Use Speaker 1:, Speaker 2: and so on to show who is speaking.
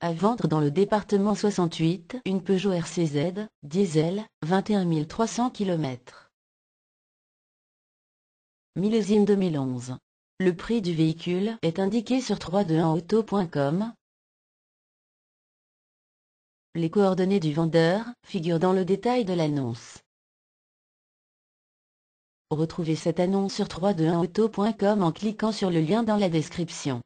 Speaker 1: À vendre dans le département 68, une Peugeot RCZ, diesel, 21 300 km. Millésime 2011. Le prix du véhicule est indiqué sur 321auto.com.
Speaker 2: Les coordonnées du vendeur figurent dans le détail de l'annonce. Retrouvez cette annonce sur 321auto.com en cliquant sur le lien dans la description.